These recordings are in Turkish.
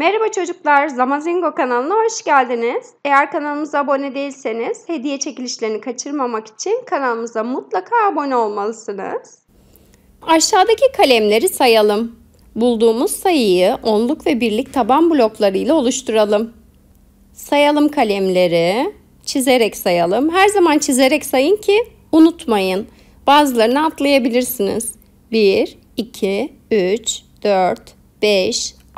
Merhaba çocuklar, Zamazingo kanalına hoş geldiniz. Eğer kanalımıza abone değilseniz hediye çekilişlerini kaçırmamak için kanalımıza mutlaka abone olmalısınız. Aşağıdaki kalemleri sayalım. Bulduğumuz sayıyı onluk ve birlik taban bloklarıyla oluşturalım. Sayalım kalemleri, çizerek sayalım. Her zaman çizerek sayın ki unutmayın. Bazılarını atlayabilirsiniz. 1, 2, 3, 4, 5,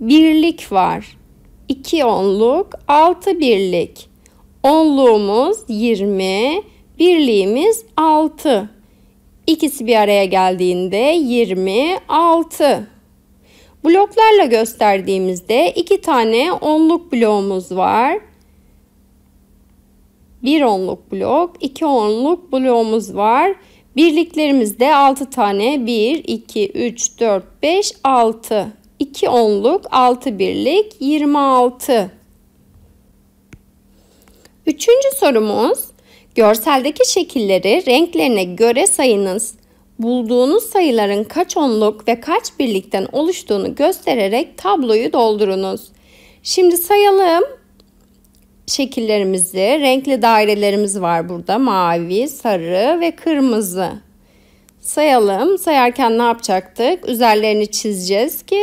birlik var. İki onluk altı birlik. Onluğumuz 20, birliğimiz 6. İkisi bir araya geldiğinde 26. Bloklarla gösterdiğimizde iki tane onluk bloğumuz var. Bir onluk blok, iki onluk bloğumuz var. Birliklerimizde 6 tane 1, 2, 3, 4, 5, 6. 2 onluk, 6 birlik, 26. Üçüncü sorumuz, görseldeki şekilleri renklerine göre sayınız. Bulduğunuz sayıların kaç onluk ve kaç birlikten oluştuğunu göstererek tabloyu doldurunuz. Şimdi sayalım şekillerimizi. Renkli dairelerimiz var burada. Mavi, sarı ve kırmızı. Sayalım. Sayarken ne yapacaktık? Üzerlerini çizeceğiz ki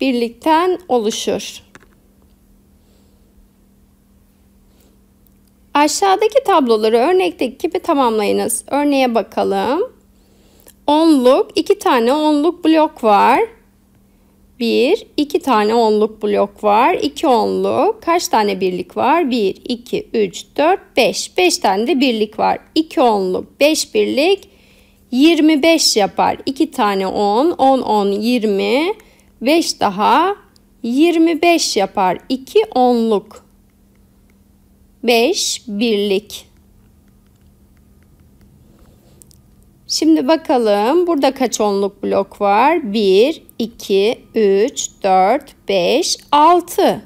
birlikten oluşur. Aşağıdaki tabloları örnekteki gibi tamamlayınız. Örneğe bakalım. Onluk, iki tane onluk blok var. Bir, iki tane onluk blok var. İki onluk. Kaç tane birlik var? Bir, iki, üç, dört, beş. Beş tane de birlik var. İki onluk, beş birlik, yirmi beş yapar. İki tane on, on, on, yirmi. 5 daha 25 yapar. 2 onluk. 5 birlik. Şimdi bakalım burada kaç onluk blok var? 1, 2, 3, 4, 5, 6.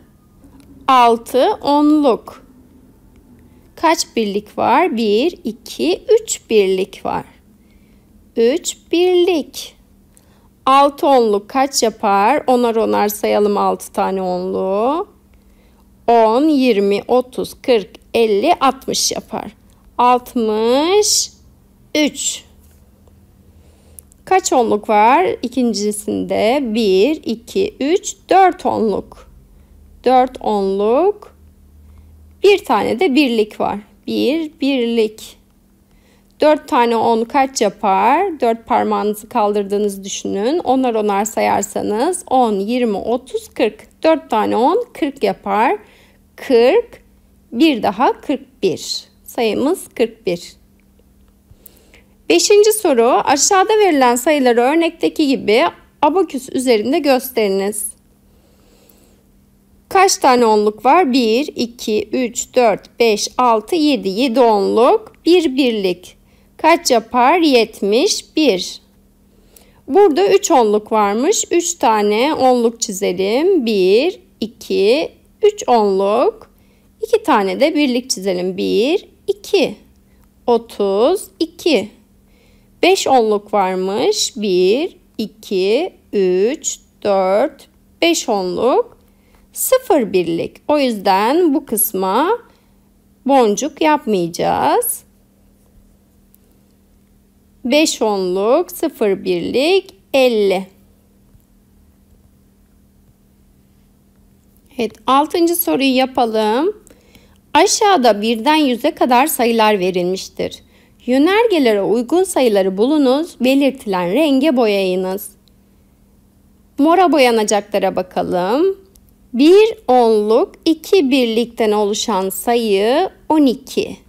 6 onluk. Kaç birlik var? 1, 2, 3 birlik var. 3 birlik. 6 onluk kaç yapar? Onar onar sayalım 6 tane onluğu. 10, 20, 30, 40, 50, 60 yapar. 63. Kaç onluk var? İkincisinde 1, 2, 3, 4 onluk. 4 onluk. Bir tane de birlik var. 1 bir, birlik. 4 tane 10 kaç yapar? 4 parmağınızı kaldırdığınızı düşünün. onlar onar sayarsanız 10, 20, 30, 40. 4 tane 10 40 yapar. 40 bir daha 41. Sayımız 41. Beşinci soru aşağıda verilen sayıları örnekteki gibi abaküs üzerinde gösteriniz. Kaç tane onluk var? 1, 2, 3, 4, 5, 6, 7. 7 onluk. 1 bir birlik kaç yapar? 71. Burada 3 onluk varmış. 3 tane onluk çizelim. 1, 2, 3 onluk. 2 tane de birlik çizelim. 1, 2. 32. 5 onluk varmış. 1, 2, 3, 4, 5 onluk. 0 birlik. O yüzden bu kısma boncuk yapmayacağız. 5 onluk, 0 birlik, 50. Evet, 6. soruyu yapalım. Aşağıda birden 100'e kadar sayılar verilmiştir. Yönergelere uygun sayıları bulunuz, belirtilen renge boyayınız. Mora boyanacaklara bakalım. 1 onluk 2 birlikten oluşan sayı 12.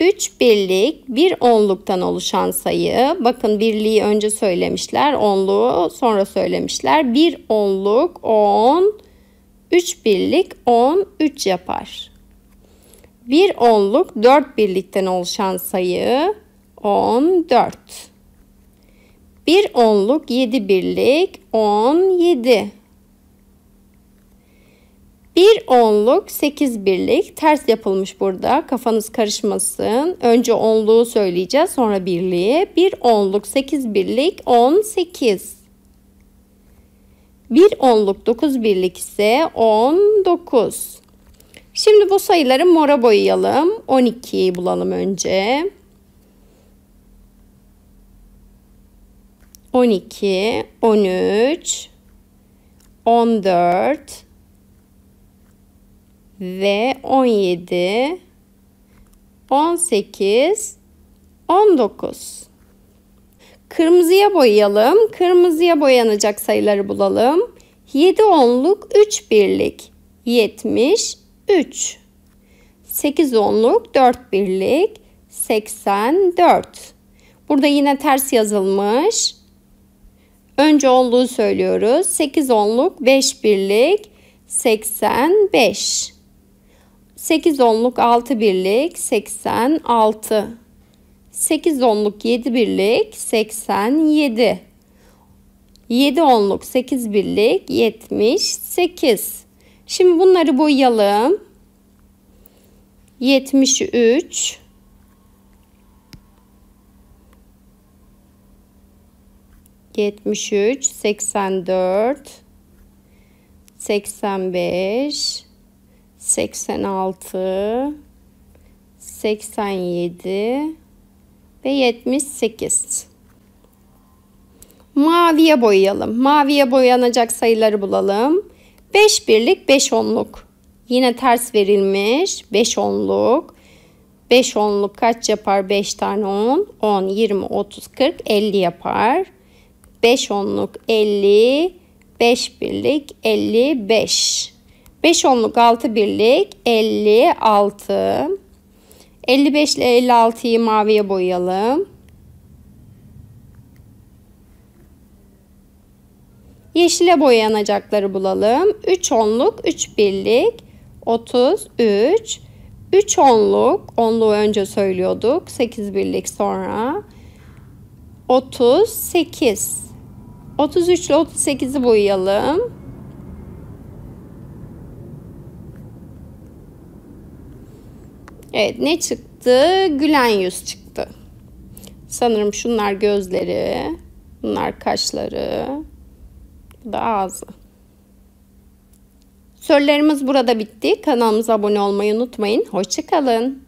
3 birlik bir onluktan oluşan sayı. Bakın birliği önce söylemişler, onluğu sonra söylemişler. Bir onluk 10, 3 birlik 10, 3 yapar. Bir onluk 4 birlikten oluşan sayı 14. Bir onluk 7 birlik 17. Bir onluk sekiz birlik ters yapılmış burada kafanız karışmasın. Önce onluğu söyleyeceğiz sonra birliği. Bir onluk sekiz birlik on sekiz. Bir onluk dokuz birlik ise on dokuz. Şimdi bu sayıları mora boyayalım. ikiyi bulalım önce. On on iki, 12, 13, 14, ve 17 18 19 Kırmızıya boyayalım. Kırmızıya boyanacak sayıları bulalım. 7 onluk 3 birlik 73 8 onluk 4 birlik 84 Burada yine ters yazılmış. Önce onluğu söylüyoruz. 8 onluk 5 birlik 85 8 onluk 6 birlik 86. 8 onluk 7 birlik 87. 7 onluk 8 birlik 78. Şimdi bunları boyayalım. 73 73 84 85 86 87 ve 78 maviye boyayalım. Maviye boyanacak sayıları bulalım. 5 birlik 5 onluk. Yine ters verilmiş. 5 onluk. 5 onluk kaç yapar? 5 tane 10. 10, 20, 30, 40, 50 yapar. 5 onluk 50. 5 birlik 55. 5 onluk 6 birlik 56. 55 ile 56'yı maviye boyayalım. Yeşile boyanacakları bulalım. 3 onluk 3 birlik 33. 3 onluk onluğu önce söylüyorduk. 8 birlik sonra 38. 33 ile 38'i boyayalım. Evet ne çıktı? Gülen yüz çıktı. Sanırım şunlar gözleri, bunlar kaşları, bu da ağzı. Sorularımız burada bitti. Kanalımıza abone olmayı unutmayın. Hoşçakalın.